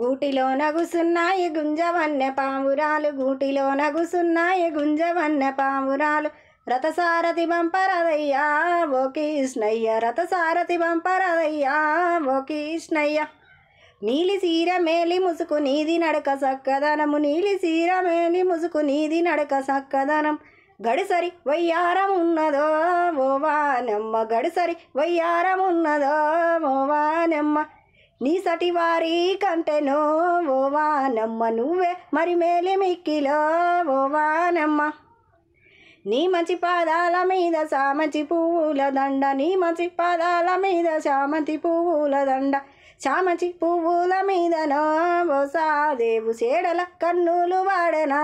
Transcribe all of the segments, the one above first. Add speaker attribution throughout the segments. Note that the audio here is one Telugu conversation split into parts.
Speaker 1: గూటిలో నగుసున్నాయి గుంజవన్నె పావురాలు గూటిలో నగుసున్నాయి గుంజవన్నె పావురాలు రథసారథి బంపరదయ్యా ఓ కృష్ణయ్య రథసారథి బంపరదయ్యా ఓ కృష్ణయ్య నీలి సీర మేలి ముసుకు నీది నడక సక్కదనము నీలి సీర మేలి ముసుకు నీది నడక సక్కదనం గడిసరి వయ్యారం ఉన్నదో ఓ వానమ్మ గడిసరి వయ్యారం ఉన్నదో ఓ వానమ్మ నీసటి వారి కంటెనో ఓ వానమ్మ నువ్వే మరి మేలి మిక్కిలో ఓ వానమ్మ నీ మంచి పాదాల మీద సామంతి పువ్వుల దండ నీ మంచి పాదాల మీద చామంతి పువ్వుల దండ చామచి పువ్వుల మీద నా వసాదేవు సేడల కన్నులు వాడనా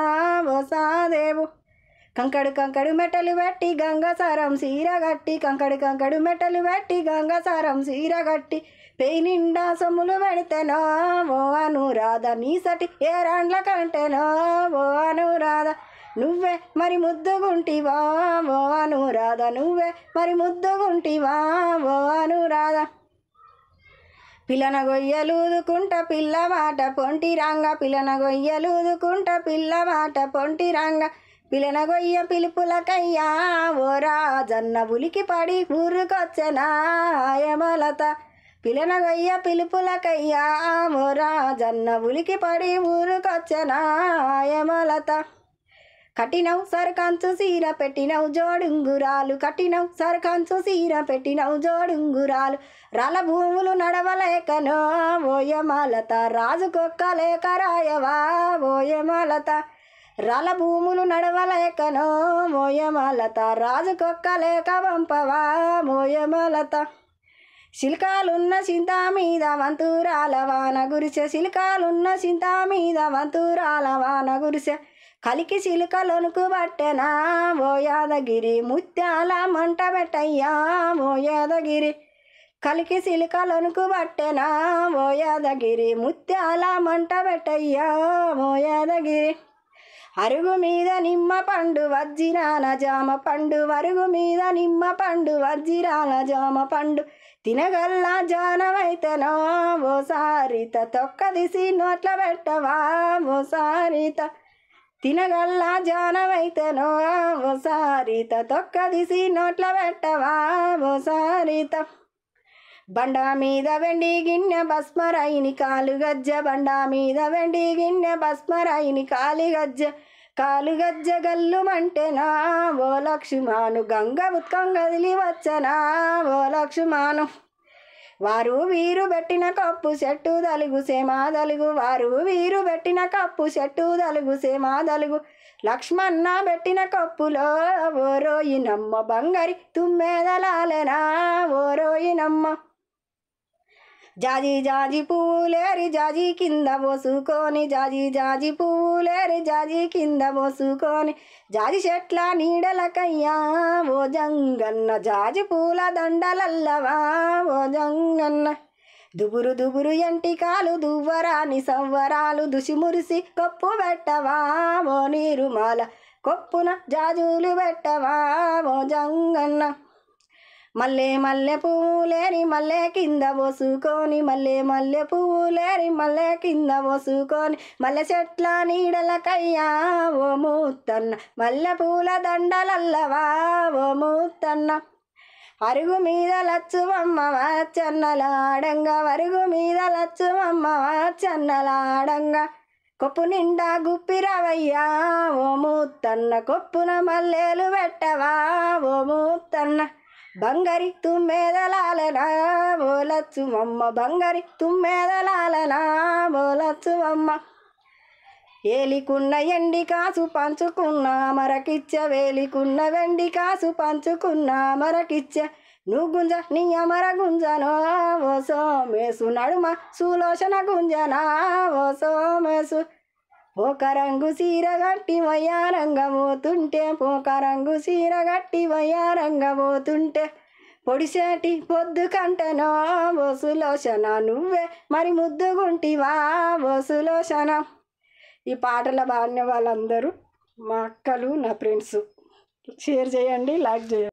Speaker 1: వసాదేవు కంకడు కంకడు మెటలు పెట్టి గంగసారం సీరగట్టి కంకడు కంకడు మెటలు పెట్టి గంగసారం సీరగట్టి పెయి నిండా సొమ్ములు పెడితేనో ఓ అనురాధ నీసటి ఏ రాండ్ల కంటేనో ఓ అనురాధ నువ్వే మరి ముద్దుగుంటివా ఓ అనురాధ నువ్వే మరి ముద్దుగుంటివా ఓ అనురాధ పిల్లన గొయ్యలూదుకుంట పిల్లవాట పొంటి రాంగ పిల్లన గొయ్యలూదుకుంట పిల్లవాట పొంటి రాంగ పిలనగొయ్య పిలుపులకయ్యా ఓ రాజన్న ఉలికి పడి ఊరుకొచ్చనాయమలత యమలత పిలనగొయ్య పిలుపులకయ్యా ఓ రాజన్న ఉలికి పడి ఊరుకొచ్చనాయమలత కఠినవు కట్టినవు సరకంచు సీర పెట్టినవు జోడుంగురాలు కఠినవు సరకంచు సీర పెట్టినవు జోడుంగురాలు రాల భూములు నడవలేకనో ఓయమలత రాజు లేక రాయవా ఓయమలత రల భూములు నడవలేకనో మోయమలత లేక పంపవా మోయమలత శిల్కాలున్న చింత మీద వంతురాల వాన గురిసె శిల్కాలున్న చింత మీద వంతురాల వాన గురిసె కలికి సిలుకలొనుకు బట్టెనా ఓయాదగిరి ముత్యాల మంట పెట్టయ్యా మోయాదగిరి కలికి సిలుకలొనుకు బట్టెనా ఓయాదగిరి ముత్యాల మంట పెట్టయ్యా మోయాదగిరి అరుగు మీద నిమ్మ పండు వజ్జిరాల జామ పండు అరుగు మీద నిమ్మ పండు వజ్జిరాల జామ పండు తినగల్లా జానమైతనో ఓ సారిత తొక్క తీసి నోట్ల పెట్టవా ఓ సారిత తినగల్లా జానమైతనో ఓ సారిత తొక్క తీసి నోట్ల పెట్టవా ఓ సారిత బండ మీద వెండి గిన్నె భస్మరైని కాలు గజ్జ బండ మీద వెండి గిన్నె భస్మరైని కాలి గజ్జ కాలు గజ్జ గల్లుమంటేనా ఓ లక్ష్మాను గంగ ఉత్కం గదిలి వచ్చనా ఓ లక్ష్మాను వారు వీరు పెట్టిన కప్పు చెట్టు దలుగు సేమా దలుగు వారు వీరు పెట్టిన కప్పు చెట్టు దలుగు సేమా దలుగు లక్ష్మణ పెట్టిన కప్పులో ఓరోయినమ్మ బంగారి తుమ్మెదలాలెనా ఓరోయినమ్మ జాజి జాజి పూలేరి జాజి కింద బోసుకొని జాజి జాజి పూలేరి జాజి కింద బోసుకొని జాజి చెట్ల నీడలకయ్యా ఓ జంగన్న జాజి పూల దండలల్లవా ఓ జంగన్న దుబురు దుబురు ఎంటికాలు దువ్వరాని సవ్వరాలు దుసిమురిసి కప్పు పెట్టవా ఓ నీరుమాల కొప్పున జాజులు పెట్టవా ఓ జంగన్న మల్లె మల్లె పువ్వులేరి మల్లె కింద పోసుకొని మల్లె మల్లె పువ్వులేరి మల్లె కింద పోసుకొని మల్లె చెట్ల కయ్యా ఓ మూత్తన్న మల్లె పూల దండలల్లవా ఓ మూతన్న అరుగు మీద లచ్చుమమ్మ చన్నలాడంగా అరుగు మీద లచ్చుమమ్మ చన్నలాడంగా కొప్పు నిండా గుప్పిరవయ్యా ఓ మూతన్న కొప్పున మల్లెలు పెట్టవా ఓ మూత్తన్న బంగరి తుమ్మెదలాలనా మోలచ్చు మమ్మ బంగరి తుమ్మెదలాలనా మోలచ్చు అమ్మ ఏలికున్న ఎండి కాసు పంచుకున్న మరకిచ్చ వేలికున్న వెండి కాసు పంచుకున్న మరకిచ్చ నువ్వు గుంజ నీ అమర గుంజనో ఓ సోమేసు నడుమ సులోచన గుంజనా ఓ సోమేసు ఒక సీరగట్టి చీర పోకరంగు సీరగట్టి పోతుంటే పొడిసేటి పొద్దు కంటనో వసులోచన నువ్వే మరి ముద్దుగుంటివా వసులోచన ఈ పాటల పాడిన వాళ్ళందరూ మా అక్కలు నా ఫ్రెండ్స్ షేర్ చేయండి లైక్ చేయండి